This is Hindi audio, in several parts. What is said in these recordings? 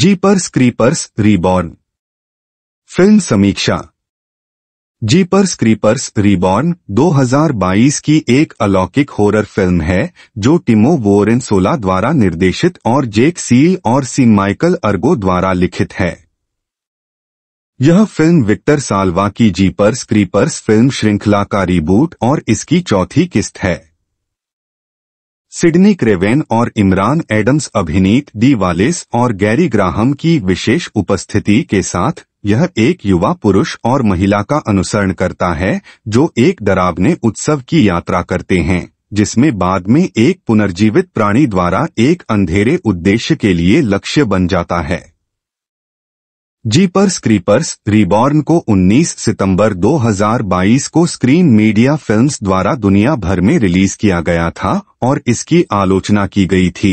जीपर्स क्रीपर्स रिबॉर्न फिल्म समीक्षा जीपर्स क्रीपर्स रिबॉर्न 2022 की एक अलौकिक हॉरर फिल्म है जो टिमो वोरेन सोला द्वारा निर्देशित और जेक सील और सी माइकल अर्गो द्वारा लिखित है यह फिल्म विक्टर सालवा की जीपर्स क्रीपर्स फिल्म श्रृंखला का रिबूट और इसकी चौथी किस्त है सिडनी क्रेवेन और इमरान एडम्स अभिनीत डी वालिस और गैरी ग्राहम की विशेष उपस्थिति के साथ यह एक युवा पुरुष और महिला का अनुसरण करता है जो एक डरावने उत्सव की यात्रा करते हैं जिसमें बाद में एक पुनर्जीवित प्राणी द्वारा एक अंधेरे उद्देश्य के लिए लक्ष्य बन जाता है जीपर्स क्रीपर्स रिबॉर्न को 19 सितंबर 2022 को स्क्रीन मीडिया फिल्म्स द्वारा दुनिया भर में रिलीज किया गया था और इसकी आलोचना की गई थी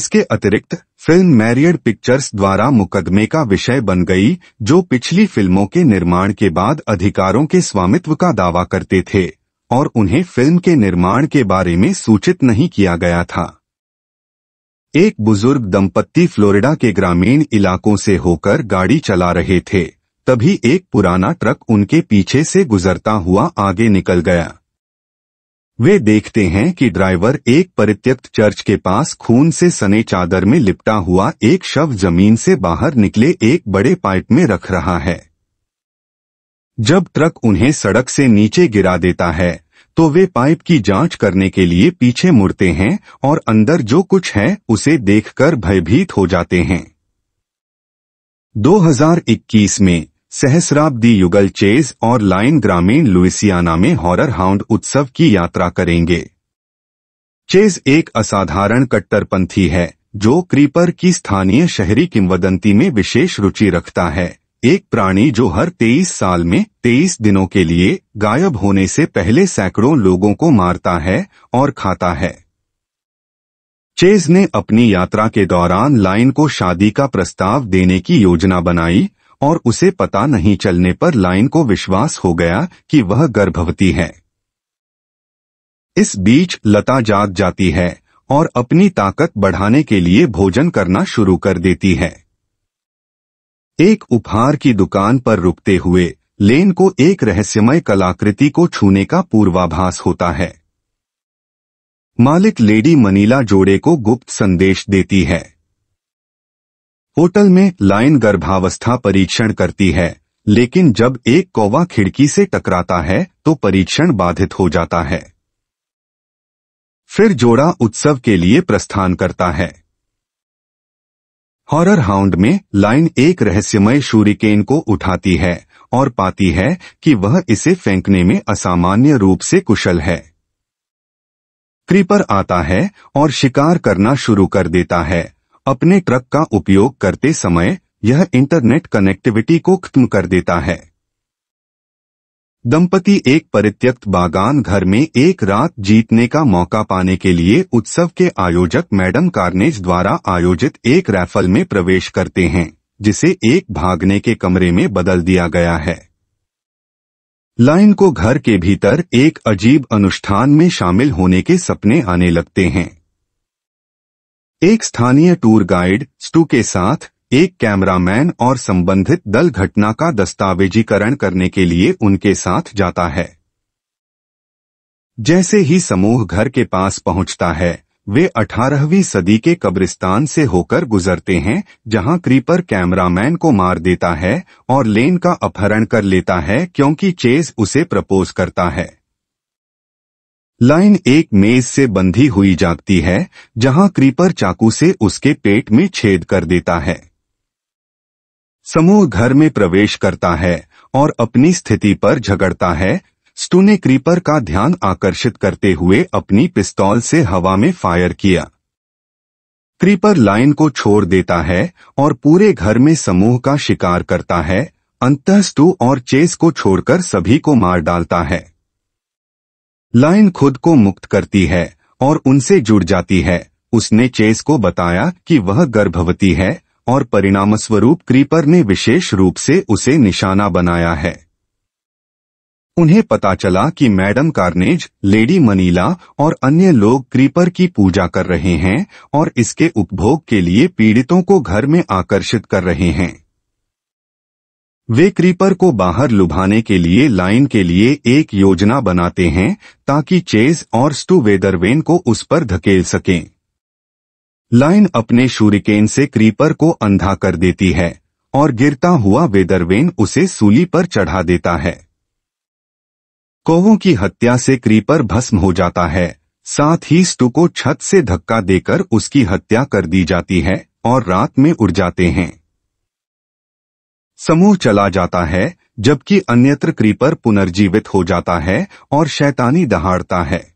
इसके अतिरिक्त फिल्म मैरियड पिक्चर्स द्वारा मुकदमे का विषय बन गई जो पिछली फिल्मों के निर्माण के बाद अधिकारों के स्वामित्व का दावा करते थे और उन्हें फिल्म के निर्माण के बारे में सूचित नहीं किया गया था एक बुजुर्ग दंपत्ति फ्लोरिडा के ग्रामीण इलाकों से होकर गाड़ी चला रहे थे तभी एक पुराना ट्रक उनके पीछे से गुजरता हुआ आगे निकल गया वे देखते हैं कि ड्राइवर एक परित्यक्त चर्च के पास खून से सने चादर में लिपटा हुआ एक शव जमीन से बाहर निकले एक बड़े पाइप में रख रहा है जब ट्रक उन्हें सड़क से नीचे गिरा देता है तो वे पाइप की जांच करने के लिए पीछे मुड़ते हैं और अंदर जो कुछ है उसे देखकर भयभीत हो जाते हैं 2021 में सहस्राब्दी युगल चेज और लाइन ग्रामीण लुइसियाना में हॉरर हाउंड उत्सव की यात्रा करेंगे चेज एक असाधारण कट्टरपंथी है जो क्रीपर की स्थानीय शहरी किंवदंती में विशेष रुचि रखता है एक प्राणी जो हर 23 साल में 23 दिनों के लिए गायब होने से पहले सैकड़ों लोगों को मारता है और खाता है चेज ने अपनी यात्रा के दौरान लाइन को शादी का प्रस्ताव देने की योजना बनाई और उसे पता नहीं चलने पर लाइन को विश्वास हो गया कि वह गर्भवती है इस बीच लता जाग जाती है और अपनी ताकत बढ़ाने के लिए भोजन करना शुरू कर देती है एक उपहार की दुकान पर रुकते हुए लेन को एक रहस्यमय कलाकृति को छूने का पूर्वाभास होता है मालिक लेडी मनीला जोड़े को गुप्त संदेश देती है होटल में लाइन गर्भावस्था परीक्षण करती है लेकिन जब एक कौवा खिड़की से टकराता है तो परीक्षण बाधित हो जाता है फिर जोड़ा उत्सव के लिए प्रस्थान करता है हॉरर हाउंड में लाइन एक रहस्यमय शूरिकेन को उठाती है और पाती है कि वह इसे फेंकने में असामान्य रूप से कुशल है क्रीपर आता है और शिकार करना शुरू कर देता है अपने ट्रक का उपयोग करते समय यह इंटरनेट कनेक्टिविटी को खत्म कर देता है दंपति एक परित्यक्त बागान घर में एक रात जीतने का मौका पाने के लिए उत्सव के आयोजक मैडम कार्नेज द्वारा आयोजित एक रैफल में प्रवेश करते हैं जिसे एक भागने के कमरे में बदल दिया गया है लाइन को घर के भीतर एक अजीब अनुष्ठान में शामिल होने के सपने आने लगते हैं एक स्थानीय टूर गाइड स्टू के साथ एक कैमरामैन और संबंधित दल घटना का दस्तावेजीकरण करने के लिए उनके साथ जाता है जैसे ही समूह घर के पास पहुंचता है वे 18वीं सदी के कब्रिस्तान से होकर गुजरते हैं जहां क्रीपर कैमरामैन को मार देता है और लेन का अपहरण कर लेता है क्योंकि चेज उसे प्रपोज करता है लाइन एक मेज से बंधी हुई जागती है जहां क्रीपर चाकू से उसके पेट में छेद कर देता है समूह घर में प्रवेश करता है और अपनी स्थिति पर झगड़ता है स्टूने ने क्रीपर का ध्यान आकर्षित करते हुए अपनी पिस्तौल से हवा में फायर किया क्रीपर लाइन को छोड़ देता है और पूरे घर में समूह का शिकार करता है अंत स्टू और चेस को छोड़कर सभी को मार डालता है लाइन खुद को मुक्त करती है और उनसे जुड़ जाती है उसने चेस को बताया कि वह गर्भवती है और परिणामस्वरूप क्रीपर ने विशेष रूप से उसे निशाना बनाया है उन्हें पता चला कि मैडम कार्नेज लेडी मनीला और अन्य लोग क्रीपर की पूजा कर रहे हैं और इसके उपभोग के लिए पीड़ितों को घर में आकर्षित कर रहे हैं वे क्रीपर को बाहर लुभाने के लिए लाइन के लिए एक योजना बनाते हैं ताकि चेज और स्टू वेदरवेन को उस पर धकेल सकें लाइन अपने शूरिकेन से क्रीपर को अंधा कर देती है और गिरता हुआ वेदरवेन उसे सूली पर चढ़ा देता है कोवों की हत्या से क्रीपर भस्म हो जाता है साथ ही स्टू को छत से धक्का देकर उसकी हत्या कर दी जाती है और रात में उड़ जाते हैं समूह चला जाता है जबकि अन्यत्र क्रीपर पुनर्जीवित हो जाता है और शैतानी दहाड़ता है